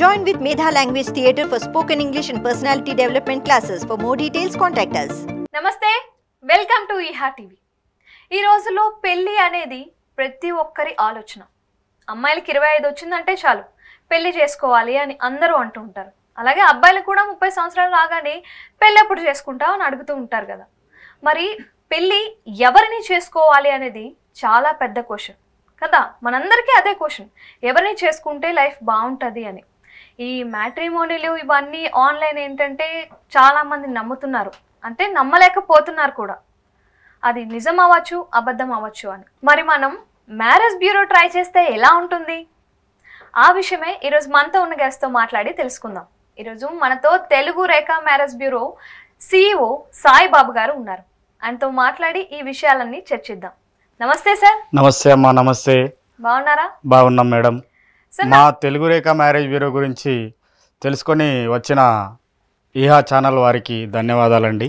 Join with Medha Language Theatre for spoken English and personality development classes. For more details, contact us. నమస్తే welcome to Eha TV ఈ రోజుల్లో పెళ్ళి అనేది ప్రతి ఒక్కరి ఆలోచన అమ్మాయిలకి ఇరవై ఐదు వచ్చిందంటే చాలు పెళ్ళి చేసుకోవాలి అని అందరూ అంటూ ఉంటారు అలాగే అబ్బాయిలు కూడా ముప్పై సంవత్సరాలు రాగానే పెళ్ళి ఎప్పుడు చేసుకుంటావు అని అడుగుతూ ఉంటారు కదా మరి పెళ్ళి ఎవరిని చేసుకోవాలి అనేది చాలా పెద్ద క్వశ్చన్ కదా మనందరికీ అదే క్వశ్చన్ ఎవరిని చేసుకుంటే లైఫ్ బాగుంటుంది అని ఈ మ్యాట్రిమోనీలు ఇవన్నీ ఆన్లైన్ ఏంటంటే చాలామంది నమ్ముతున్నారు అంటే నమ్మలేకపోతున్నారు కూడా అది నిజం అవ్వచ్చు అబద్ధం అవ్వచ్చు అని మరి మనం మ్యారేజ్ బ్యూరో ట్రై చేస్తే ఎలా ఉంటుంది ఆ విషయమే ఈరోజు మనతో ఉన్న గెస్ట్తో మాట్లాడి తెలుసుకుందాం ఈరోజు మనతో Telugu Rekha marriage bureau CEO Saibabu గారు ఉన్నారు ఆయనతో మాట్లాడి ఈ విషయాలన్నీ చర్చిద్దాం నమస్తే సార్ నమస్తే అమ్మా నమస్తే బాగున్నారా బాగున్నాం మేడం మా తెలుగు రేఖ మ్యారేజ్ బ్యూరో గురించి తెలుసుకొని వచ్చిన ఈహా ఛానల్ వారికి ధన్యవాదాలండి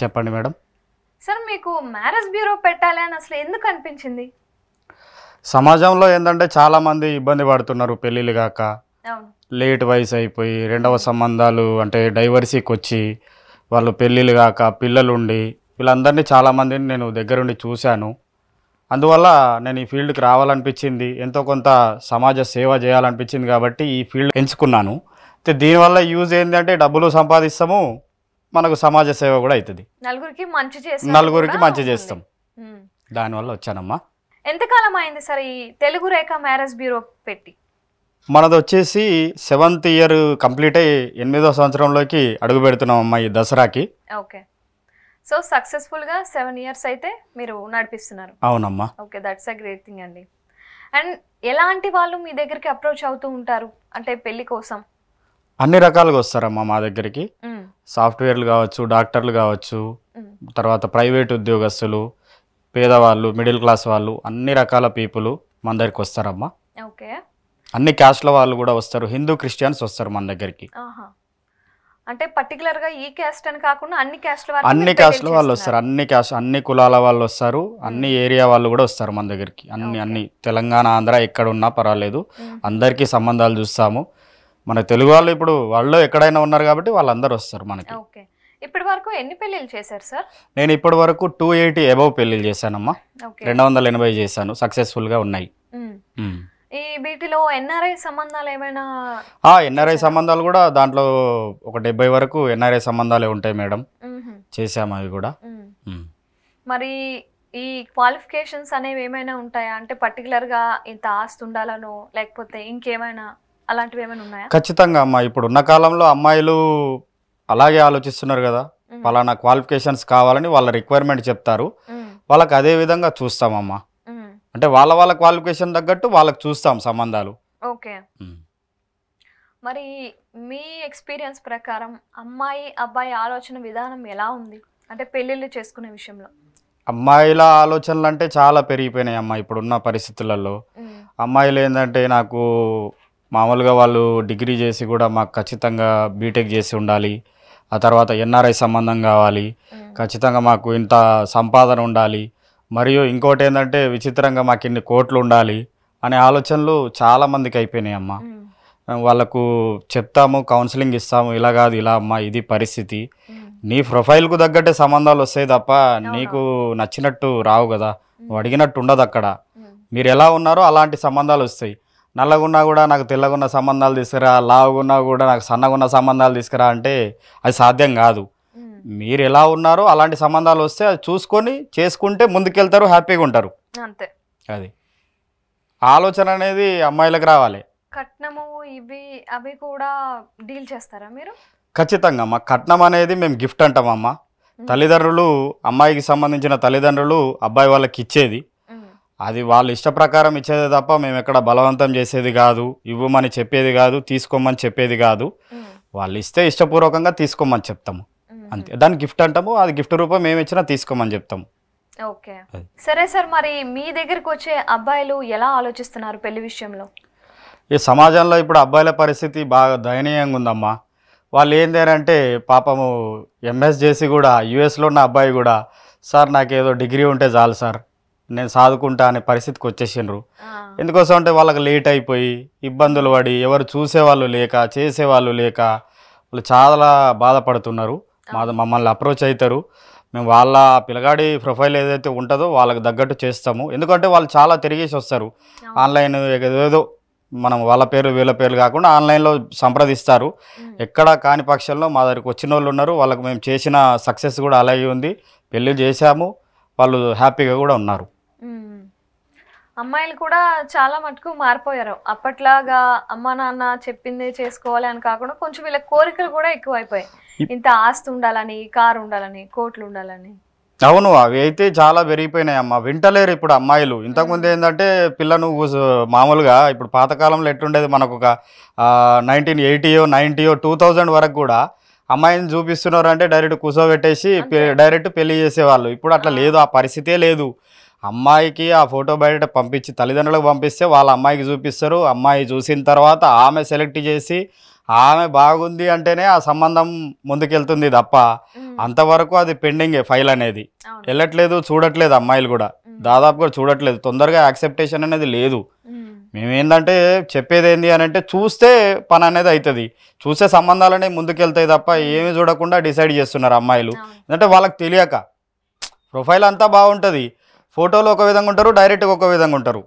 చెప్పండి మేడం సార్ మీకు మ్యారేజ్ బ్యూరో అని అసలు ఎందుకు అనిపించింది సమాజంలో ఏంటంటే చాలామంది ఇబ్బంది పడుతున్నారు పెళ్ళిళ్ళు కాక లేట్ వయసు అయిపోయి రెండవ సంబంధాలు అంటే డైవర్సీకి వచ్చి వాళ్ళు పెళ్ళిళ్ళు కాక పిల్లలుండి వీళ్ళందరినీ చాలామందిని నేను దగ్గరుండి చూశాను అందువల్ల నేను ఈ ఫీల్డ్కి రావాలనిపించింది ఎంతో కొంత సమాజ సేవ చేయాలనిపించింది కాబట్టి ఈ ఫీల్డ్ ఎంచుకున్నాను అయితే దీనివల్ల యూజ్ ఏంటంటే డబ్బులు సంపాదిస్తాము మనకు సమాజ సేవ కూడా అవుతుంది నలుగురికి మంచి చేస్తాం నలుగురికి మంచి చేస్తాం దానివల్ల వచ్చానమ్మా ఎంతకాలం అయింది సార్ ఈ తెలుగు రేఖ మ్యారేజ్ బ్యూరో పెట్టి మనది వచ్చేసి సెవెంత్ ఇయర్ కంప్లీట్ అయ్యి ఎనిమిదో సంవత్సరంలోకి అడుగు పెడుతున్నాం అమ్మా ఈ దసరాకి ఓకే సో సక్సెస్ఫుల్ గా సెవెన్ ఇయర్స్ అయితే మీరు నడిపిస్తున్నారు అవునమ్మా okay that's a great thing అండి అండ్ ఎలాంటి వాళ్ళు మీ దగ్గరికి అప్రోచ్ అవుతూ ఉంటారు అంటే పెళ్లి కోసం అన్ని రకాలుగా వస్తారమ్మా మా దగ్గరికి hmm. సాఫ్ట్వేర్లు కావచ్చు డాక్టర్లు కావచ్చు hmm. తర్వాత ప్రైవేట్ ఉద్యోగస్తులు పేదవాళ్ళు మిడిల్ క్లాస్ వాళ్ళు అన్ని రకాల పీపుల్ మన దగ్గరికి వస్తారమ్మా ఓకే అన్ని క్యాస్ట్ల వాళ్ళు కూడా వస్తారు హిందూ క్రిస్టియన్స్ వస్తారు మన దగ్గరికి అంటే పర్టికులర్ గా ఈ క్యాస్ట్ అని కాకుండా అన్ని క్యాస్ట్ అన్ని క్యాస్ట్ వాళ్ళు వస్తారు అన్ని క్యాస్ట్ అన్ని కులాల వాళ్ళు వస్తారు hmm. అన్ని ఏరియా వాళ్ళు కూడా వస్తారు మన దగ్గరికి అన్ని అన్ని తెలంగాణ ఆంధ్ర ఎక్కడ ఉన్నా పర్వాలేదు hmm. అందరికీ సంబంధాలు చూస్తాము మన తెలుగు వాళ్ళు ఇప్పుడు వాళ్ళు ఎక్కడైనా ఉన్నారు కాబట్టి వాళ్ళందరూ వస్తారు మనకి ఇప్పటి వరకు ఎన్ని పెళ్ళిళ్ళు చేశారు సార్ నేను ఇప్పటి వరకు టూ ఎయిటీ అబౌవ్ పెళ్ళిళ్ళు చేశానమ్మా రెండు వందల ఎనభై చేశాను సక్సెస్ఫుల్గా ఉన్నాయి hmm. ఈ వీటిలో ఎన్ఆర్ఐ సంబంధాలు ఏమైనా ఎన్ఆర్ఐ సంబంధాలు కూడా దాంట్లో ఒక డెబ్బై వరకు ఎన్ఆర్ఐ సంబంధాలే ఉంటాయి మేడం చేసాము అవి కూడా మరి ఈ క్వాలిఫికేషన్స్ అనేవి ఏమైనా ఉంటాయా అంటే పర్టికులర్గా ఇంత ఆస్తి ఉండాలనో లేకపోతే ఇంకేమైనా అలాంటివి ఏమైనా ఉన్నాయా ఖచ్చితంగా అమ్మా ఇప్పుడు ఉన్న కాలంలో అమ్మాయిలు అలాగే ఆలోచిస్తున్నారు కదా పలానా క్వాలిఫికేషన్స్ కావాలని వాళ్ళ రిక్వైర్మెంట్ చెప్తారు వాళ్ళకి అదే విధంగా చూస్తామమ్మా అంటే వాళ్ళ వాళ్ళ క్వాలిఫికేషన్ తగ్గట్టు వాళ్ళకి చూస్తాం సంబంధాలు ఓకే మరి మీ ఎక్స్పీరియన్స్ ప్రకారం అమ్మాయి అబ్బాయి ఆలోచన విధానం ఎలా ఉంది అంటే పెళ్ళిళ్ళు చేసుకునే విషయంలో అమ్మాయిల ఆలోచనలు అంటే చాలా పెరిగిపోయినాయి అమ్మ ఇప్పుడున్న పరిస్థితులలో అమ్మాయిలు ఏంటంటే నాకు మామూలుగా వాళ్ళు డిగ్రీ చేసి కూడా మాకు ఖచ్చితంగా బీటెక్ చేసి ఉండాలి ఆ తర్వాత ఎన్ఆర్ఐ సంబంధం కావాలి ఖచ్చితంగా మాకు ఇంత సంపాదన ఉండాలి మరియు ఇంకోటి ఏంటంటే విచిత్రంగా మాకు ఇన్ని కోట్లు ఉండాలి అనే ఆలోచనలు చాలామందికి అయిపోయినాయి అమ్మ వాళ్ళకు చెప్తాము కౌన్సిలింగ్ ఇస్తాము ఇలా కాదు ఇలా అమ్మ ఇది పరిస్థితి నీ ప్రొఫైల్కు తగ్గట్టే సంబంధాలు వస్తాయి తప్ప నీకు నచ్చినట్టు రావు కదా నువ్వు అడిగినట్టు ఉండదు అక్కడ మీరు ఎలా ఉన్నారో అలాంటి సంబంధాలు వస్తాయి నల్లగున్నా కూడా నాకు తెల్లగున్న సంబంధాలు తీసుకురా లావుగున్నా కూడా నాకు సన్నగున్న సంబంధాలు తీసుకురా అంటే అది సాధ్యం కాదు మీరు ఎలా ఉన్నారో అలాంటి సంబంధాలు వస్తే అది చూసుకొని చేసుకుంటే ముందుకెళ్తారు హ్యాపీగా ఉంటారు అంతే అది ఆలోచన అనేది అమ్మాయిలకు రావాలి కట్నము ఇవి అవి కూడా డీల్ చేస్తారా మీరు ఖచ్చితంగా అమ్మ కట్నం అనేది మేము గిఫ్ట్ అంటామమ్మ తల్లిదండ్రులు అమ్మాయికి సంబంధించిన తల్లిదండ్రులు అబ్బాయి వాళ్ళకి ఇచ్చేది అది వాళ్ళ ఇష్ట ప్రకారం ఇచ్చేది తప్ప మేము ఎక్కడ బలవంతం చేసేది కాదు ఇవ్వమని చెప్పేది కాదు తీసుకోమని చెప్పేది కాదు వాళ్ళు ఇస్తే ఇష్టపూర్వకంగా తీసుకోమని చెప్తాము అంతే దాన్ని గిఫ్ట్ అంటాము అది గిఫ్ట్ రూపం మేము ఇచ్చినా తీసుకోమని చెప్తాం ఓకే సరే సార్ మరి మీ దగ్గరకు వచ్చే అబ్బాయిలు ఎలా ఆలోచిస్తున్నారు పెళ్లి విషయంలో ఈ సమాజంలో ఇప్పుడు అబ్బాయిల పరిస్థితి బాగా దయనీయంగా ఉందమ్మా వాళ్ళు ఏంటంటే పాపము ఎంఎస్ చేసి కూడా యుఎస్లో ఉన్న అబ్బాయి కూడా సార్ నాకు ఏదో డిగ్రీ ఉంటే చాలు సార్ నేను సాదుకుంటా అనే పరిస్థితికి వచ్చేసిండ్రు ఎందుకోసం అంటే వాళ్ళకి లేట్ అయిపోయి ఇబ్బందులు పడి ఎవరు చూసేవాళ్ళు లేక చేసేవాళ్ళు లేక వాళ్ళు చాలా బాధపడుతున్నారు మా మమ్మల్ని అప్రోచ్ అవుతారు మేము వాళ్ళ పిల్లగాడి ప్రొఫైల్ ఏదైతే ఉంటుందో వాళ్ళకి తగ్గట్టు చేస్తాము ఎందుకంటే వాళ్ళు చాలా తిరిగేసి వస్తారు ఆన్లైన్ ఏదేదో మనం వాళ్ళ పేరు వీళ్ళ పేర్లు కాకుండా ఆన్లైన్లో సంప్రదిస్తారు ఎక్కడ కాని పక్షంలో మా దగ్గరికి వచ్చిన వాళ్ళు ఉన్నారు వాళ్ళకి మేము చేసిన సక్సెస్ కూడా అలాగే ఉంది పెళ్ళి చేశాము వాళ్ళు హ్యాపీగా కూడా ఉన్నారు అమ్మాయిలు కూడా చాలా మటుకు మారిపోయారు అప్పట్లాగా అమ్మ నాన్న చెప్పింది చేసుకోవాలి అని కాకుండా కొంచెం వీళ్ళ కోరికలు కూడా ఎక్కువైపోయాయి ఇంత ఆస్తి ఉండాలని కారు ఉండాలని కోట్లు ఉండాలని అవును అవి అయితే చాలా పెరిగిపోయినాయి అమ్మ వింటలేరు ఇప్పుడు అమ్మాయిలు ఇంతకుముందు ఏంటంటే పిల్లను మామూలుగా ఇప్పుడు పాతకాలంలో ఎట్లుండేది మనకు ఒక నైన్టీన్ ఎయిటీయో నైన్టీయో టూ థౌజండ్ వరకు కూడా అమ్మాయిని చూపిస్తున్నారు అంటే డైరెక్ట్ కూసోబెట్టేసి డైరెక్ట్ పెళ్లి చేసేవాళ్ళు ఇప్పుడు అట్లా లేదు ఆ పరిస్థితే లేదు అమ్మాయికి ఆ ఫోటో బయట పంపించి తల్లిదండ్రులకు పంపిస్తే వాళ్ళ అమ్మాయికి చూపిస్తారు అమ్మాయి చూసిన తర్వాత ఆమె సెలెక్ట్ చేసి ఆమె బాగుంది అంటేనే ఆ సంబంధం ముందుకెళ్తుంది తప్ప అంతవరకు అది పెండింగే ఫైల్ అనేది వెళ్ళట్లేదు చూడట్లేదు అమ్మాయిలు కూడా దాదాపుగా చూడట్లేదు తొందరగా యాక్సెప్టేషన్ అనేది లేదు మేమేందంటే చెప్పేది ఏంది అని అంటే చూస్తే పని అనేది అవుతుంది చూసే సంబంధాలనే ముందుకెళ్తాయి తప్ప ఏమి చూడకుండా డిసైడ్ చేస్తున్నారు అమ్మాయిలు ఎందుకంటే వాళ్ళకి తెలియక ప్రొఫైల్ అంతా బాగుంటుంది ఫోటోలు ఒక విధంగా ఉంటారు డైరెక్ట్గా ఒక విధంగా ఉంటారు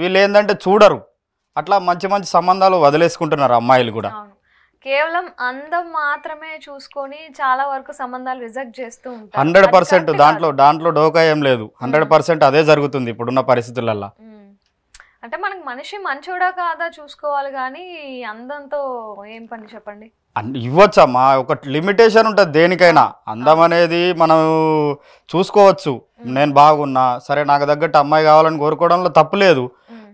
వీళ్ళు ఏంటంటే చూడరు అట్లా మంచి మంచి సంబంధాలు వదిలేసుకుంటున్నారు అమ్మాయిలు కూడా కేవలం అందం మాత్రమే చూసుకొని చాలా వరకు సంబంధాలు రిజెక్ట్ చేస్తూ హండ్రెడ్ పర్సెంట్ దాంట్లో దాంట్లో డోకా ఏం లేదు హండ్రెడ్ పర్సెంట్ అదే జరుగుతుంది ఇప్పుడున్న పరిస్థితులలో అంటే మనకు మనిషి మంచోడా కాదా చూసుకోవాలి కానీ అందంతో ఏం పని చెప్పండి ఇవ్వచ్చమ్మా ఒక లిమిటేషన్ ఉంటుంది దేనికైనా అందం అనేది మనం చూసుకోవచ్చు నేను బాగున్నా సరే నాకు తగ్గట్టు అమ్మాయి కావాలని కోరుకోవడంలో తప్పులేదు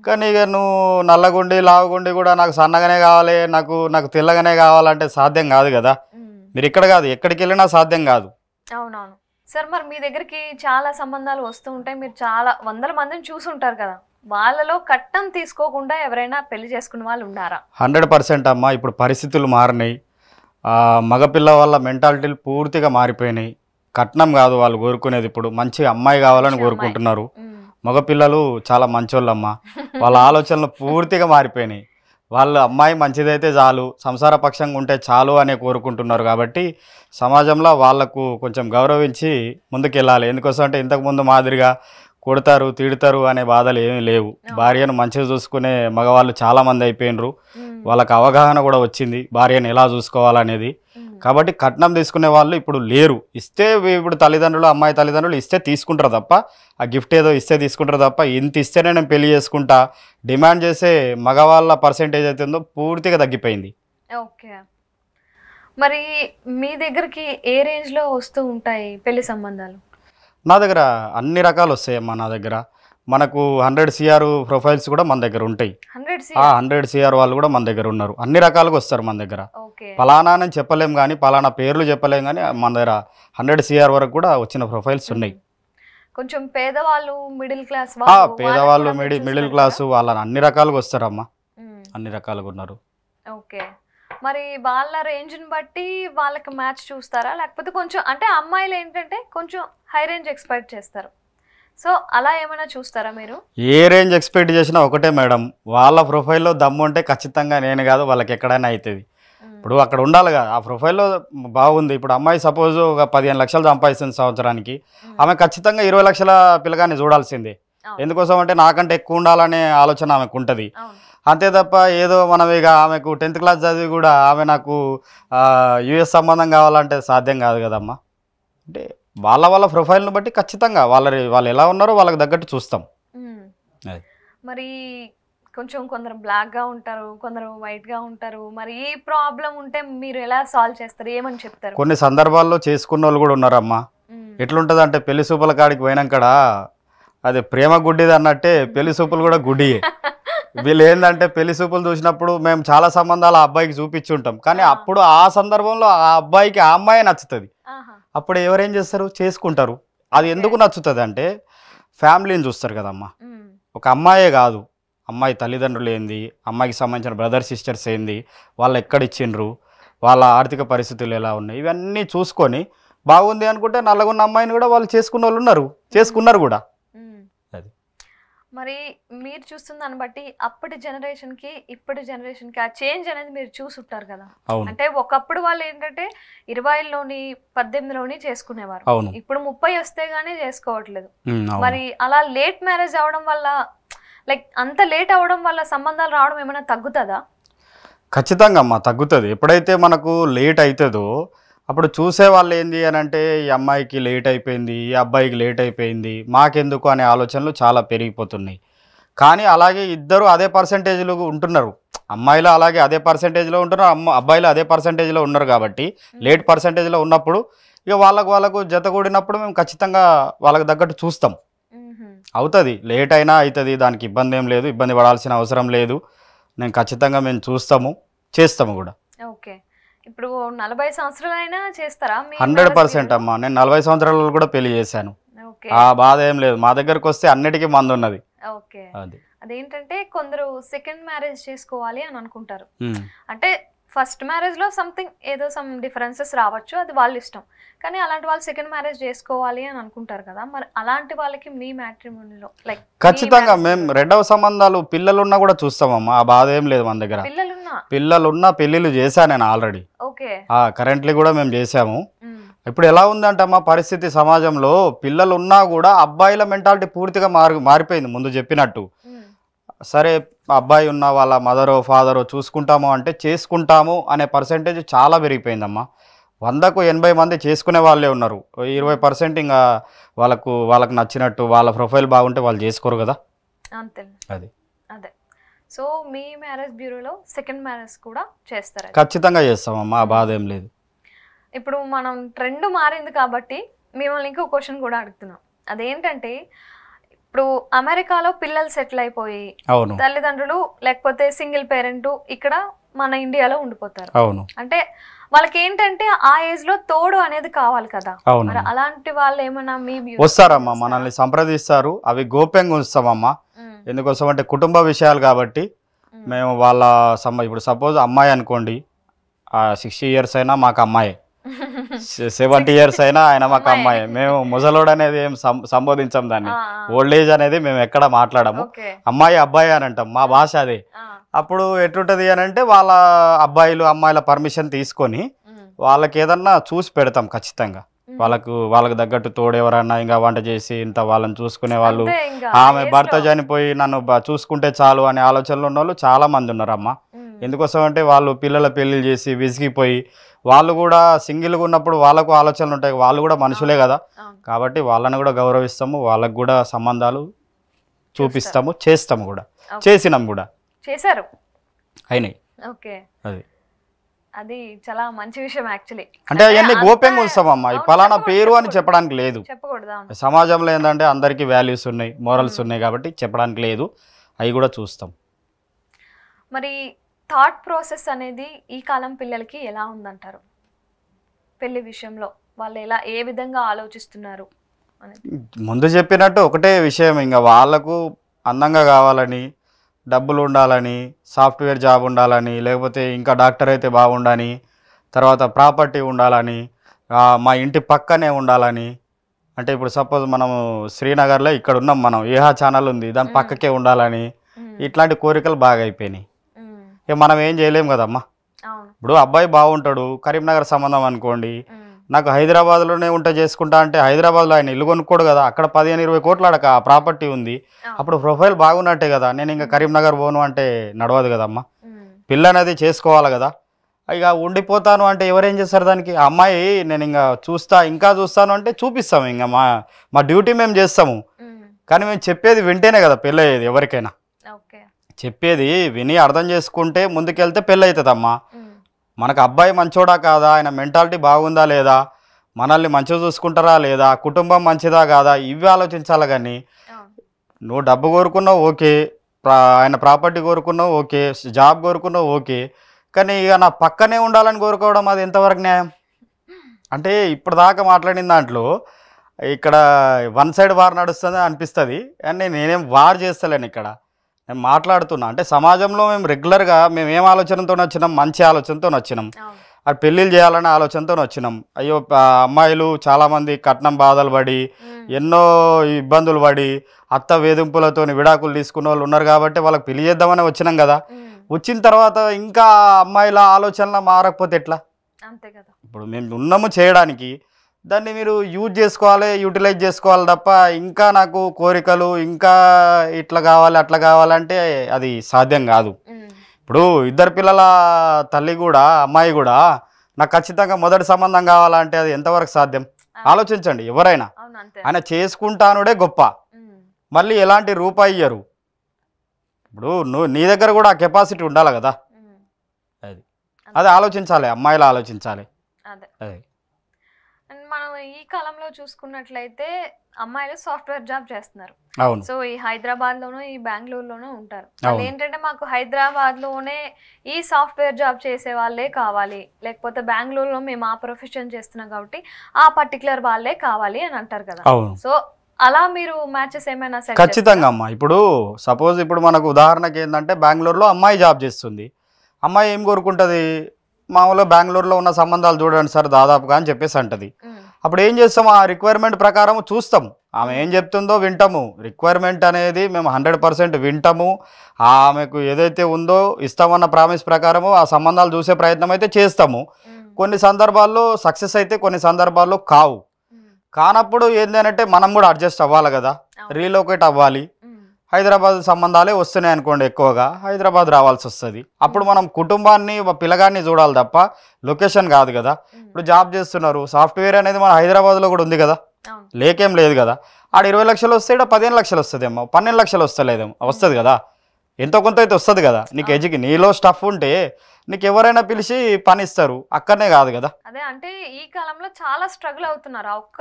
కానీ ఇక నువ్వు నల్లగుండి లావుగుండి కూడా నాకు సన్నగానే కావాలి నాకు నాకు తెల్లగానే కావాలంటే సాధ్యం కాదు కదా మీరు ఇక్కడ కాదు ఎక్కడికి వెళ్ళినా సాధ్యం కాదు అవునవును సార్ మరి మీ దగ్గరికి చాలా సంబంధాలు వస్తూ ఉంటాయి మీరు చాలా వందల మందిని చూసుంటారు కదా వాళ్ళలో కట్టం తీసుకోకుండా ఎవరైనా పెళ్లి చేసుకున్న వాళ్ళు ఉన్నారా హండ్రెడ్ పర్సెంట్ అమ్మా ఇప్పుడు పరిస్థితులు మారినాయి మగపిల్ల వాళ్ళ మెంటాలిటీలు పూర్తిగా మారిపోయినాయి కట్నం కాదు వాళ్ళు కోరుకునేది ఇప్పుడు మంచి అమ్మాయి కావాలని కోరుకుంటున్నారు మగపిల్లలు చాలా మంచోళ్ళమ్మా వాళ్ళ ఆలోచనలు పూర్తిగా మారిపోయినాయి వాళ్ళు అమ్మాయి మంచిదైతే చాలు సంసార పక్షంగా ఉంటే చాలు అనే కోరుకుంటున్నారు కాబట్టి సమాజంలో వాళ్లకు కొంచెం గౌరవించి ముందుకెళ్ళాలి ఎందుకోసం అంటే ఇంతకుముందు మాదిరిగా కొడతారు తిడతారు అనే బాధలు ఏమీ లేవు భార్యను మంచిగా చూసుకునే మగవాళ్ళు చాలామంది అయిపోయినరు వాళ్ళకు అవగాహన కూడా వచ్చింది భార్యను ఎలా చూసుకోవాలనేది కాబట్టి కట్నం తీసుకునే వాళ్ళు ఇప్పుడు లేరు ఇస్తే ఇప్పుడు తల్లిదండ్రులు అమ్మాయి తల్లిదండ్రులు ఇస్తే తీసుకుంటారు తప్ప ఆ గిఫ్ట్ ఏదో ఇస్తే తీసుకుంటారు తప్ప ఇంత ఇస్తేనే నేను పెళ్లి చేసుకుంటా డిమాండ్ చేసే మగవాళ్ళ పర్సెంటేజ్ అవుతుందో పూర్తిగా తగ్గిపోయింది ఓకే మరి మీ దగ్గరికి ఏ రేంజ్లో వస్తూ ఉంటాయి పెళ్లి సంబంధాలు నా దగ్గర అన్ని రకాలు వస్తాయమ్మా నా దగ్గర మనకు హండ్రెడ్ సిఆర్ ప్రొఫైల్స్ కూడా మన దగ్గర ఉంటాయి హండ్రెడ్ సిఆర్ వాళ్ళు కూడా మన దగ్గర ఉన్నారు అన్ని రకాలుగా వస్తారు మన దగ్గర పలానా అని చెప్పలేం కానీ పలానా పేర్లు చెప్పలేం కానీ మన దగ్గర హండ్రెడ్ సిఆర్ వరకు కూడా వచ్చిన ప్రొఫైల్స్ ఉన్నాయి కొంచెం పేదవాళ్ళు మిడిల్ క్లాస్ పేదవాళ్ళు మిడిల్ మిడిల్ క్లాస్ వాళ్ళని అన్ని రకాలుగా వస్తారమ్మా అన్ని రకాలుగా ఉన్నారు ఓకే మరి వాళ్ళ రేంజ్ని బట్టి వాళ్ళకి మ్యాచ్ చూస్తారా లేకపోతే కొంచెం అంటే అమ్మాయిలు ఏంటంటే కొంచెం హై రేంజ్ ఎక్స్పెక్ట్ చేస్తారు సో అలా ఏమైనా చూస్తారా మీరు ఏ రేంజ్ ఎక్స్పెక్ట్ చేసినా ఒకటే మేడం వాళ్ళ ప్రొఫైల్లో దమ్ము ఉంటే ఖచ్చితంగా నేను కాదు వాళ్ళకి ఎక్కడైనా అవుతుంది ఇప్పుడు అక్కడ ఉండాలి కదా ఆ ప్రొఫైల్లో బాగుంది ఇప్పుడు అమ్మాయి సపోజ్ ఒక పదిహేను లక్షలు సంపాదిస్తుంది సంవత్సరానికి ఆమె ఖచ్చితంగా ఇరవై లక్షల పిల్లగాన్ని చూడాల్సిందే ఎందుకోసం అంటే నాకంటే ఎక్కువ ఉండాలనే ఆలోచన ఆమెకు ఉంటుంది అంతే తప్ప ఏదో మనం ఇక ఆమెకు టెన్త్ క్లాస్ చదివి కూడా ఆమె నాకు యుఎస్ సంబంధం కావాలంటే సాధ్యం కాదు కదమ్మా అంటే వాళ్ళ వాళ్ళ ప్రొఫైల్ని బట్టి ఖచ్చితంగా వాళ్ళ వాళ్ళు ఎలా ఉన్నారో వాళ్ళకి తగ్గట్టు చూస్తాం అది మరి కొంచెం కొందరు బ్లాక్గా ఉంటారు కొందరు వైట్గా ఉంటారు మరి ఏ ప్రాబ్లం ఉంటే మీరు ఎలా సాల్వ్ చేస్తారు ఏమని చెప్తారు కొన్ని సందర్భాల్లో చేసుకున్న వాళ్ళు కూడా ఉన్నారమ్మా ఎట్లుంటుంది అంటే పెళ్లి సూపుల కాడికి పోయినాకడ అది ప్రేమ గుడ్డిది అన్నట్టే పెళ్లి సూపులు కూడా గుడ్డియే వీళ్ళు ఏంటంటే పెళ్లి సూపులు చూసినప్పుడు మేము చాలా సంబంధాలు ఆ అబ్బాయికి చూపించుంటాం కానీ అప్పుడు ఆ సందర్భంలో ఆ అబ్బాయికి ఆ అమ్మాయి నచ్చుతుంది అప్పుడు ఎవరేం చేస్తారు చేసుకుంటారు అది ఎందుకు నచ్చుతుంది అంటే ఫ్యామిలీని చూస్తారు కదమ్మా ఒక అమ్మాయే కాదు అమ్మాయి తల్లిదండ్రులు ఏంది అమ్మాయికి సంబంధించిన బ్రదర్ సిస్టర్స్ ఏంది వాళ్ళు ఎక్కడిచ్చిండ్రు వాళ్ళ ఆర్థిక పరిస్థితులు ఎలా ఉన్నాయి ఇవన్నీ చూసుకొని బాగుంది అనుకుంటే నల్లగున్న అమ్మాయిని కూడా వాళ్ళు చేసుకున్న వాళ్ళు ఉన్నారు చేసుకున్నారు కూడా మరి మీరు చూస్తున్న దాన్ని బట్టి అప్పటి జనరేషన్ కి ఇప్పటి జనరేషన్ కి ఆ చేంజ్ అనేది మీరు చూసుంటారు కదా అంటే ఒకప్పుడు వాళ్ళు ఏంటంటే ఇరవైలోని పద్దెనిమిదిలోని చేసుకునేవారు ఇప్పుడు ముప్పై వస్తే గానీ చేసుకోవట్లేదు మరి అలా లేట్ మ్యారేజ్ అవడం వల్ల లైక్ అంత లేట్ అవడం వల్ల సంబంధాలు రావడం ఏమైనా తగ్గుతుందా ఖచ్చితంగా అమ్మా తగ్గుతుంది ఎప్పుడైతే మనకు లేట్ అవుతుందో అప్పుడు చూసే వాళ్ళు ఏంది అని అంటే ఈ అమ్మాయికి లేట్ అయిపోయింది ఈ అబ్బాయికి లేట్ అయిపోయింది మాకెందుకు అనే ఆలోచనలు చాలా పెరిగిపోతున్నాయి కానీ అలాగే ఇద్దరు అదే పర్సంటేజ్లు ఉంటున్నారు అమ్మాయిలు అలాగే అదే పర్సంటేజ్లో ఉంటున్నారు అమ్మ అబ్బాయిలు అదే పర్సంటేజ్లో ఉన్నారు కాబట్టి లేట్ పర్సంటేజ్లో ఉన్నప్పుడు ఇక వాళ్ళకు వాళ్ళకు జత కూడినప్పుడు మేము ఖచ్చితంగా వాళ్ళకి తగ్గట్టు చూస్తాం అవుతుంది లేట్ అయినా అవుతుంది దానికి ఇబ్బంది ఏం లేదు ఇబ్బంది పడాల్సిన అవసరం లేదు నేను ఖచ్చితంగా మేము చూస్తాము చేస్తాము కూడా ఓకే ఇప్పుడు నలభై అయినా చేస్తారా హండ్రెడ్ పర్సెంట్ అమ్మా నేను నలభై సంవత్సరాలు కూడా పెళ్లి చేశాను ఆ బాధ ఏం లేదు మా దగ్గరకు వస్తే అన్నిటికీ మందు ఉన్నది అదేంటంటే కొందరు సెకండ్ మ్యారేజ్ చేసుకోవాలి అని అనుకుంటారు అంటే ఫస్ట్ మ్యారేజ్లో సంథింగ్ ఏదో సమ్ డిఫరెన్సెస్ రావచ్చు అది వాళ్ళ ఇష్టం కానీ అలాంటి వాళ్ళు సెకండ్ మ్యారేజ్ చేసుకోవాలి అని అనుకుంటారు కదా మరి అలాంటి వాళ్ళకి మీ మ్యాట్రిమోనీలో లైక్ ఖచ్చితంగా మేము రెండవ సంబంధాలు పిల్లలున్నా కూడా చూస్తామమ్మా ఆ బాధ ఏం లేదు మన దగ్గర పిల్లలున్నా పిల్లలున్నా పెళ్ళిళ్ళు చేశాను నేను ఆల్రెడీ ఓకే కరెంట్లీ కూడా మేము చేసాము ఇప్పుడు ఎలా అమ్మ పరిస్థితి సమాజంలో పిల్లలు ఉన్నా కూడా అబ్బాయిల మెంటాలిటీ పూర్తిగా మారి మారిపోయింది ముందు చెప్పినట్టు సరే అబ్బాయి ఉన్న వాళ్ళ మదరో ఫాదరో చూసుకుంటాము అంటే చేసుకుంటాము అనే పర్సంటేజ్ చాలా పెరిగిపోయిందమ్మా వందకు ఎనభై మంది చేసుకునే వాళ్ళే ఉన్నారు ఇరవై పర్సెంట్ ఇంకా వాళ్ళకు వాళ్ళకు నచ్చినట్టు వాళ్ళ ప్రొఫైల్ బాగుంటే వాళ్ళు చేసుకోరు కదా అంతే అది అదే సో మీ మ్యారేజ్ బ్యూరోలో సెకండ్ మ్యారేజ్ కూడా చేస్తారా ఖచ్చితంగా చేస్తామమ్మా ఆ బాధ ఏం లేదు ఇప్పుడు మనం ట్రెండ్ మారింది కాబట్టి మిమ్మల్ని ఇంకో క్వశ్చన్ కూడా అడుగుతున్నాం అదేంటంటే ఇప్పుడు అమెరికాలో పిల్లలు సెటిల్ అయిపోయి అవును తల్లిదండ్రులు లేకపోతే సింగిల్ పేరెంట్ ఇక్కడ మన ఇండియాలో ఉండిపోతారు అవును అంటే వాళ్ళకి ఏంటంటే ఆ ఏజ్ లో తోడు అనేది కావాలి కదా అవును అలాంటి వాళ్ళు ఏమైనా మీ వస్తారమ్మా మనల్ని సంప్రదిస్తారు అవి గోప్యంగా ఉంచుతామమ్మా ఎందుకోసం అంటే కుటుంబ విషయాలు కాబట్టి మేము వాళ్ళ సమ్మ ఇప్పుడు సపోజ్ అమ్మాయి అనుకోండి సిక్స్టీ ఇయర్స్ అయినా మాకు అమ్మాయి సెవెంటీ ఇయర్స్ అయినా ఆయన మాకు అమ్మాయి మేము ముసలోడు అనేది ఏం సంబోధించాం దాన్ని ఓల్డ్ ఏజ్ అనేది మేము ఎక్కడ మాట్లాడము అమ్మాయి అబ్బాయి అని అంటాం మా భాష అదే అప్పుడు ఎట్లుంటది అని అంటే వాళ్ళ అబ్బాయిలు అమ్మాయిల పర్మిషన్ తీసుకొని వాళ్ళకి ఏదన్నా చూసి పెడతాం ఖచ్చితంగా వాళ్ళకు వాళ్ళకి తగ్గట్టు తోడు ఎవరన్నా ఇంకా వంట చేసి ఇంత వాళ్ళని చూసుకునే వాళ్ళు ఆమె భర్త చనిపోయి నన్ను చూసుకుంటే చాలు అనే ఆలోచనలు ఉన్న వాళ్ళు చాలా మంది అమ్మ ఎందుకోసం అంటే వాళ్ళు పిల్లల పెళ్లి చేసి విసిగిపోయి వాళ్ళు కూడా సింగిల్గా ఉన్నప్పుడు వాళ్ళకు ఆలోచనలు ఉంటాయి వాళ్ళు కూడా మనుషులే కదా కాబట్టి వాళ్ళని కూడా గౌరవిస్తాము వాళ్ళకు కూడా సంబంధాలు చూపిస్తాము చేస్తాము కూడా చేసినాం కూడా చేశారు అయినాయి ఓకే అది అది చాలా మంచి విషయం యాక్చువల్లీ అంటే అవన్నీ గోప్యంగా ఈ పలానా పేరు అని చెప్పడానికి లేదు సమాజంలో ఏంటంటే అందరికీ వాల్యూస్ ఉన్నాయి మోరల్స్ ఉన్నాయి కాబట్టి చెప్పడానికి లేదు అవి కూడా చూస్తాం మరి థాట్ ప్రాసెస్ అనేది ఈ కాలం పిల్లలకి ఎలా ఉందంటారు పెళ్లి విషయంలో వాళ్ళు ఎలా ఏ విధంగా ఆలోచిస్తున్నారు ముందు చెప్పినట్టు ఒకటే విషయం ఇంకా వాళ్ళకు అందంగా కావాలని డబ్బులు ఉండాలని సాఫ్ట్వేర్ జాబ్ ఉండాలని లేకపోతే ఇంకా డాక్టర్ అయితే బాగుండని తర్వాత ప్రాపర్టీ ఉండాలని మా ఇంటి పక్కనే ఉండాలని అంటే ఇప్పుడు సపోజ్ మనము శ్రీనగర్లో ఇక్కడ ఉన్నాం మనం ఏహా ఛానల్ ఉంది దాని పక్కకే ఉండాలని ఇట్లాంటి కోరికలు బాగా అయిపోయినాయి ఇక మనం ఏం చేయలేం కదమ్మా ఇప్పుడు అబ్బాయి బాగుంటాడు కరీంనగర్ సంబంధం అనుకోండి నాకు హైదరాబాద్లోనే ఉంటే చేసుకుంటా అంటే హైదరాబాద్లో ఆయన ఇల్లు కొనుక్కోడు కదా అక్కడ పదిహేను ఇరవై కోట్ల అడక ఆ ప్రాపర్టీ ఉంది అప్పుడు ప్రొఫైల్ బాగున్నట్టే కదా నేను ఇంకా కరీంనగర్ పోను అంటే నడవదు కదమ్మా పిల్ల అనేది చేసుకోవాలి కదా ఇక ఉండిపోతాను అంటే ఎవరేం చేస్తారు దానికి అమ్మాయి నేను ఇంకా చూస్తా ఇంకా చూస్తాను అంటే చూపిస్తాము ఇంకా మా మా డ్యూటీ మేము చేస్తాము కానీ మేము చెప్పేది వింటేనే కదా పెళ్ళయ్యేది ఎవరికైనా చెప్పేది విని అర్థం చేసుకుంటే ముందుకెళ్తే పెళ్ళి అవుతుందమ్మా మనకు అబ్బాయి మంచోడా కాదా ఆయన మెంటాలిటీ బాగుందా లేదా మనల్ని మంచిగా చూసుకుంటారా లేదా కుటుంబం మంచిదా కాదా ఇవి ఆలోచించాలి కానీ నువ్వు డబ్బు కోరుకున్నావు ఓకే ఆయన ప్రాపర్టీ కోరుకున్నావు ఓకే జాబ్ కోరుకున్నావు ఓకే కానీ ఇక నా పక్కనే ఉండాలని కోరుకోవడం అది ఎంతవరకు న్యాయం అంటే ఇప్పటిదాకా మాట్లాడిన దాంట్లో ఇక్కడ వన్ సైడ్ వార్ నడుస్తుంది అనిపిస్తుంది కానీ నేనేం వార్ చేస్తలేను ఇక్కడ నేను మాట్లాడుతున్నా అంటే సమాజంలో మేము రెగ్యులర్గా మేము ఏం ఆలోచనతో వచ్చినాం మంచి ఆలోచనతో వచ్చినాం అది పెళ్ళిళ్ళు చేయాలనే ఆలోచనతో వచ్చినాం అయ్యో అమ్మాయిలు చాలామంది కట్నం బాధలు పడి ఎన్నో ఇబ్బందులు పడి అత్త వేధింపులతో విడాకులు తీసుకున్న వాళ్ళు ఉన్నారు కాబట్టి వాళ్ళకి పెళ్లి చేద్దామని వచ్చినాం కదా వచ్చిన తర్వాత ఇంకా అమ్మాయిల ఆలోచనలు మారకపోతే ఎట్లా ఇప్పుడు మేము ఉన్నాము చేయడానికి దాన్ని మీరు యూజ్ చేసుకోవాలి యూటిలైజ్ చేసుకోవాలి తప్ప ఇంకా నాకు కోరికలు ఇంకా ఇట్లా కావాలి అట్లా కావాలంటే అది సాధ్యం కాదు ఇప్పుడు ఇద్దరు పిల్లల తల్లి కూడా అమ్మాయి కూడా నాకు ఖచ్చితంగా మొదటి సంబంధం కావాలంటే అది ఎంతవరకు సాధ్యం ఆలోచించండి ఎవరైనా ఆయన చేసుకుంటానుడే గొప్ప మళ్ళీ ఎలాంటి రూపాయి ఇయ్యరు ఇప్పుడు నువ్వు నీ దగ్గర కూడా ఆ కెపాసిటీ ఉండాలి కదా అది అది ఆలోచించాలి అమ్మాయిలు ఆలోచించాలి అదే ఈ కాలంలో చూసుకున్నట్లయితే అమ్మాయిలు సాఫ్ట్వేర్ జాబ్ చేస్తున్నారు సో ఈ హైదరాబాద్ లోను ఈ బెంగళూరు లోను ఉంటారు అదేంటంటే ఏంటంటే మాకు హైదరాబాద్ లోనే ఈ సాఫ్ట్వేర్ జాబ్ చేసే వాళ్ళే కావాలి లేకపోతే బెంగళూరులో మేము ఆ ప్రొఫెషన్ చేస్తున్నాం కాబట్టి ఆ పర్టికులర్ వాళ్ళే కావాలి అని అంటారు కదా సో అలా మీరు మ్యాచెస్ ఏమైనా ఖచ్చితంగా అమ్మా ఇప్పుడు సపోజ్ ఇప్పుడు మనకు ఉదాహరణకి ఏంటంటే బెంగళూరులో అమ్మాయి జాబ్ చేస్తుంది అమ్మాయి ఏం కోరుకుంటుంది మామూలుగా బెంగళూరులో ఉన్న సంబంధాలు చూడండి సార్ దాదాపుగా అని చెప్పేసి అంటది అప్పుడు ఏం చేస్తాం ఆ రిక్వైర్మెంట్ ప్రకారం చూస్తాం ఆమె ఏం చెప్తుందో వింటాము రిక్వైర్మెంట్ అనేది మేము హండ్రెడ్ పర్సెంట్ వింటాము ఆమెకు ఏదైతే ఉందో ఇస్తామన్న ప్రామిస్ ప్రకారము ఆ సంబంధాలు చూసే ప్రయత్నం అయితే చేస్తాము కొన్ని సందర్భాల్లో సక్సెస్ అయితే కొన్ని సందర్భాల్లో కావు కానప్పుడు ఏంటంటే మనం కూడా అడ్జస్ట్ అవ్వాలి కదా రీలోకేట్ అవ్వాలి హైదరాబాద్ సంబంధాలే వస్తున్నాయి అనుకోండి ఎక్కువగా హైదరాబాద్ రావాల్సి వస్తుంది అప్పుడు మనం కుటుంబాన్ని పిల్లగాడిని చూడాలి తప్ప లొకేషన్ కాదు కదా ఇప్పుడు జాబ్ చేస్తున్నారు సాఫ్ట్వేర్ అనేది మన హైదరాబాద్లో కూడా ఉంది కదా లేకేం లేదు కదా ఆడ ఇరవై లక్షలు వస్తే ఇక్కడ పదిహేను లక్షలు వస్తుందేమో పన్నెండు లక్షలు వస్తలేదేమో వస్తుంది కదా ఎంతో కొంత అయితే వస్తుంది కదా నీకు ఎడ్యుకే నీలో స్టఫ్ ఉంటే నీకు ఎవరైనా పిలిచి పని ఇస్తారు అక్కడనే కాదు కదా అదే అంటే ఈ కాలంలో చాలా స్ట్రగుల్ అవుతున్నారు ఒక్క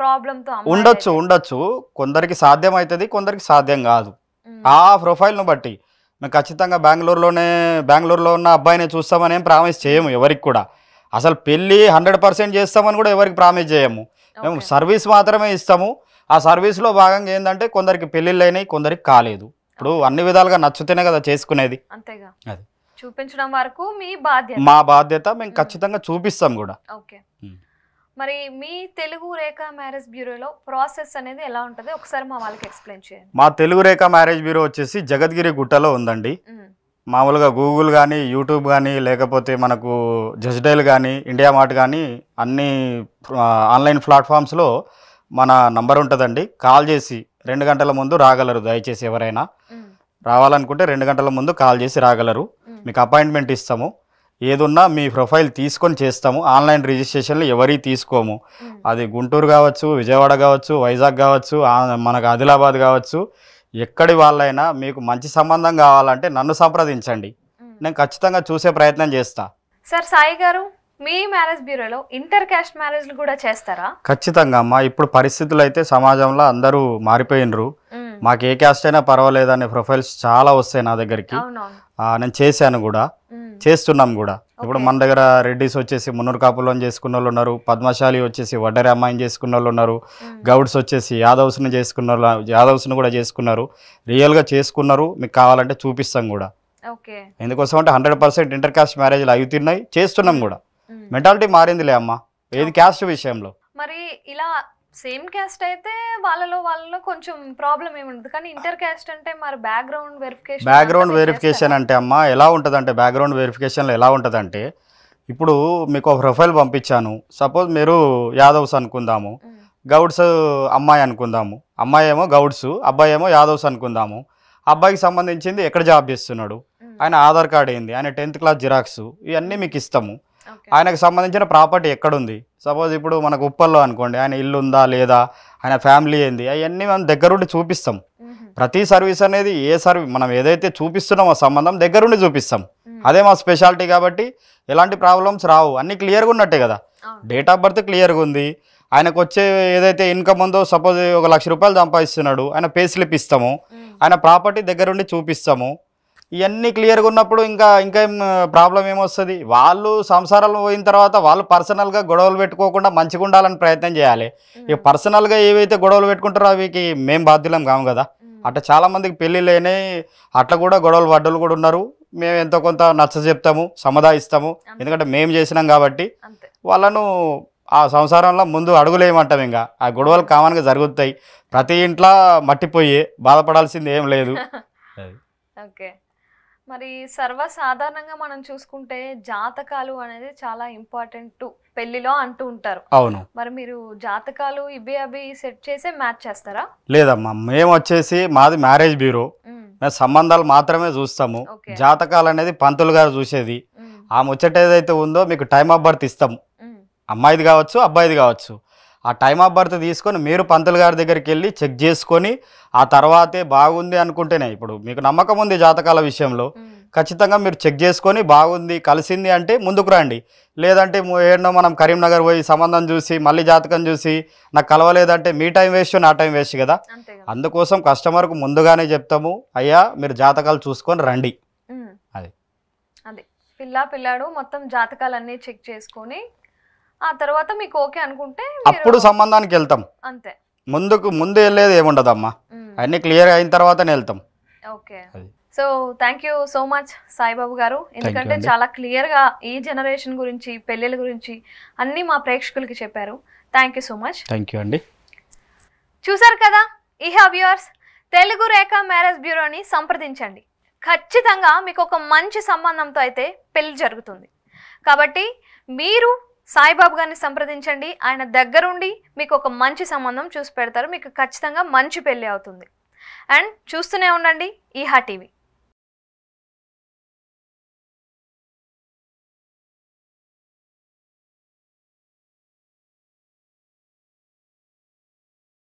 ప్రాబ్లంతో ఉండొచ్చు ఉండొచ్చు కొందరికి సాధ్యం అవుతుంది కొందరికి సాధ్యం కాదు ఆ ప్రొఫైల్ను బట్టి మేము ఖచ్చితంగా బెంగళూరులోనే బెంగళూరులో ఉన్న అబ్బాయిని చూస్తామని ఏం ప్రామిస్ చేయము ఎవరికి కూడా అసలు పెళ్ళి హండ్రెడ్ పర్సెంట్ చేస్తామని కూడా ఎవరికి ప్రామిస్ చేయము మేము సర్వీస్ మాత్రమే ఇస్తాము ఆ సర్వీస్లో భాగంగా ఏంటంటే కొందరికి పెళ్ళిళ్ళు అయినాయి కొందరికి కాలేదు ఇప్పుడు అన్ని విధాలుగా నచ్చుతేనే కదా చేసుకునేది అంతేగా అది చూపించడం వరకు మీ బాధ్యత మా బాధ్యత మేము ఖచ్చితంగా చూపిస్తాం కూడా ఓకే మరి మీ తెలుగు రేఖ మ్యారేజ్ బ్యూరోలో ప్రాసెస్ అనేది ఎలా ఉంటుంది ఒకసారి మా వాళ్ళకి ఎక్స్ప్లెయిన్ చేయండి మా తెలుగు రేఖ మ్యారేజ్ బ్యూరో వచ్చేసి జగద్గిరి గుట్టలో ఉందండి మామూలుగా గూగుల్ కానీ యూట్యూబ్ కానీ లేకపోతే మనకు జస్డైల్ కానీ ఇండియా మార్ట్ కానీ అన్ని ఆన్లైన్ ప్లాట్ఫామ్స్లో మన నంబర్ ఉంటుందండి కాల్ చేసి రెండు గంటల ముందు రాగలరు దయచేసి ఎవరైనా రావాలనుకుంటే రెండు గంటల ముందు కాల్ చేసి రాగలరు మీకు అపాయింట్మెంట్ ఇస్తాము ఏదున్నా మీ ప్రొఫైల్ తీసుకొని చేస్తాము ఆన్లైన్ రిజిస్ట్రేషన్లు ఎవరి తీసుకోము అది గుంటూరు కావచ్చు విజయవాడ కావచ్చు వైజాగ్ కావచ్చు మనకు ఆదిలాబాద్ కావచ్చు ఎక్కడి వాళ్ళైనా మీకు మంచి సంబంధం కావాలంటే నన్ను సంప్రదించండి నేను ఖచ్చితంగా చూసే ప్రయత్నం చేస్తా సార్ సాయి గారు మీ మ్యారేజ్ బ్యూరోలో ఇంటర్ క్యాస్ట్ మ్యారేజ్లు కూడా చేస్తారా ఖచ్చితంగా అమ్మా ఇప్పుడు పరిస్థితులు అయితే సమాజంలో అందరూ మారిపోయినరు మాకు ఏ క్యాస్ట్ అయినా పర్వాలేదు అనే ప్రొఫైల్స్ చాలా వస్తాయి నా దగ్గరికి నేను చేశాను కూడా చేస్తున్నాం కూడా ఇప్పుడు మన దగ్గర రెడ్డిస్ వచ్చేసి మున్నూరు కాపులో చేసుకున్న వాళ్ళు ఉన్నారు పద్మశాలి వచ్చేసి వడ్డరి అమ్మాయిని చేసుకున్న వాళ్ళు ఉన్నారు గౌడ్స్ వచ్చేసి యాదవ్స్ని చేసుకున్న యాదవ్స్ని కూడా చేసుకున్నారు రియల్గా చేసుకున్నారు మీకు కావాలంటే చూపిస్తాం కూడా ఎందుకోసం అంటే హండ్రెడ్ పర్సెంట్ ఇంటర్ కాస్ట్ మ్యారేజ్లు అవుతున్నాయి చేస్తున్నాం కూడా మెంటాలిటీ మారిందిలే అమ్మా ఏది క్యాస్ట్ విషయంలో మరి ఇలా సేమ్ క్యాస్ట్ అయితే వాళ్ళలో వాళ్ళలో కొంచెం ప్రాబ్లం ఏమి ఉండదు కానీ ఇంటర్ క్యాస్ట్ అంటే మరి బ్యాక్గ్రౌండ్ వెరిఫికేషన్ బ్యాక్గ్రౌండ్ వెరిఫికేషన్ అంటే అమ్మ ఎలా ఉంటుంది అంటే బ్యాక్గ్రౌండ్ వెరిఫికేషన్లో ఎలా ఉంటుందంటే ఇప్పుడు మీకు ఒక ప్రొఫైల్ పంపించాను సపోజ్ మీరు యాదవ్స్ అనుకుందాము గౌడ్స్ అమ్మాయి అనుకుందాము అమ్మాయి ఏమో గౌడ్స్ అబ్బాయి ఏమో యాదవ్స్ అనుకుందాము అబ్బాయికి సంబంధించింది ఎక్కడ జాబ్ చేస్తున్నాడు ఆయన ఆధార్ కార్డ్ ఏంది ఆయన టెన్త్ క్లాస్ జిరాక్స్ ఇవన్నీ మీకు ఇస్తాము ఆయనకు సంబంధించిన ప్రాపర్టీ ఎక్కడుంది సపోజ్ ఇప్పుడు మనకు ఉప్పల్లో అనుకోండి ఆయన ఇల్లు ఉందా లేదా ఆయన ఫ్యామిలీ ఏంది అవన్నీ మనం దగ్గరుండి చూపిస్తాం ప్రతి సర్వీస్ అనేది ఏ సర్వీస్ మనం ఏదైతే చూపిస్తున్నామో సంబంధం దగ్గరుండి చూపిస్తాం అదే మా స్పెషాలిటీ కాబట్టి ఎలాంటి ప్రాబ్లమ్స్ రావు అన్నీ క్లియర్గా ఉన్నట్టే కదా డేట్ ఆఫ్ బర్త్ క్లియర్గా ఉంది ఆయనకు వచ్చే ఏదైతే ఇన్కమ్ ఉందో సపోజ్ ఒక లక్ష రూపాయలు సంపాదిస్తున్నాడు ఆయన పే స్లిప్ ఇస్తాము ఆయన ప్రాపర్టీ దగ్గరుండి చూపిస్తాము ఇవన్నీ క్లియర్గా ఉన్నప్పుడు ఇంకా ఇంకా ప్రాబ్లం ఏమొస్తుంది వాళ్ళు సంసారాలు పోయిన తర్వాత వాళ్ళు పర్సనల్గా గొడవలు పెట్టుకోకుండా మంచిగా ఉండాలని ప్రయత్నం చేయాలి ఇక పర్సనల్గా ఏవైతే గొడవలు పెట్టుకుంటారో అవికి మేము బాధ్యులం కాము కదా అట్లా చాలామందికి పెళ్ళిళ్ళైనాయి అట్లా కూడా గొడవలు వడ్డలు కూడా ఉన్నారు మేము ఎంతో కొంత నచ్చ చెప్తాము సముదాయిస్తాము ఎందుకంటే మేము చేసినాం కాబట్టి వాళ్ళను ఆ సంసారంలో ముందు అడుగులేమంటాం ఇంకా ఆ గొడవలు కామన్గా జరుగుతాయి ప్రతి ఇంట్లో మట్టిపోయి బాధపడాల్సింది ఏం లేదు ఓకే మరి సర్వసాధారణంగా మనం చూసుకుంటే జాతకాలు అనేది చాలా ఇంపార్టెంట్ పెళ్లిలో అంటూ ఉంటారు అవును మరి మీరు జాతకాలు ఇవి అవి సెట్ చేసే మ్యాచ్ చేస్తారా లేదమ్మా మేము వచ్చేసి మాది మ్యారేజ్ బ్యూరో మేము సంబంధాలు మాత్రమే చూస్తాము జాతకాలు అనేది పంతులు గారు చూసేది ఆ ముచ్చట ఏదైతే ఉందో మీకు టైం ఆఫ్ బర్త్ ఇస్తాము అమ్మాయిది కావచ్చు అబ్బాయిది కావచ్చు ఆ టైమ్ ఆఫ్ బర్త్ తీసుకొని మీరు పంతులు గారి దగ్గరికి వెళ్ళి చెక్ చేసుకొని ఆ తర్వాతే బాగుంది అనుకుంటేనే ఇప్పుడు మీకు నమ్మకం ఉంది జాతకాల విషయంలో ఖచ్చితంగా మీరు చెక్ చేసుకొని బాగుంది కలిసింది అంటే ముందుకు రండి లేదంటే ఏడో మనం కరీంనగర్ పోయి సంబంధం చూసి మళ్ళీ జాతకం చూసి నాకు కలవలేదంటే మీ టైం వేస్ట్ నా టైం వేస్ట్ కదా అందుకోసం కస్టమర్కు ముందుగానే చెప్తాము అయ్యా మీరు జాతకాలు చూసుకొని రండి అది అదే పిల్ల పిల్లాడు మొత్తం జాతకాలన్నీ చెక్ చేసుకొని ఆ తర్వాత మీకు ఓకే అనుకుంటే అప్పుడు సంబంధానికి వెళ్తాం అంతే ముందుకు ముందు వెళ్ళేది ఏముండదమ్మా అన్ని క్లియర్ అయిన తర్వాతనే వెళ్తాం okay so thank you so much Saibabu గారు ఎందుకంటే చాలా క్లియర్గా ఈ జనరేషన్ గురించి పెళ్ళిళ్ళ గురించి అన్నీ మా ప్రేక్షకులకి చెప్పారు thank you so much thank you అండి చూసారు కదా ఈ యూర్స్ తెలుగు రేఖ మ్యారేజ్ బ్యూరోని సంప్రదించండి ఖచ్చితంగా మీకు ఒక మంచి సంబంధంతో అయితే పెళ్లి జరుగుతుంది కాబట్టి మీరు సాయిబాబు గారిని సంప్రదించండి ఆయన దగ్గరుండి మీకు ఒక మంచి సంబంధం చూసి పెడతారు మీకు ఖచ్చితంగా మంచి పెళ్ళి అవుతుంది అండ్ చూస్తూనే ఉండండి ఈహా టీవీ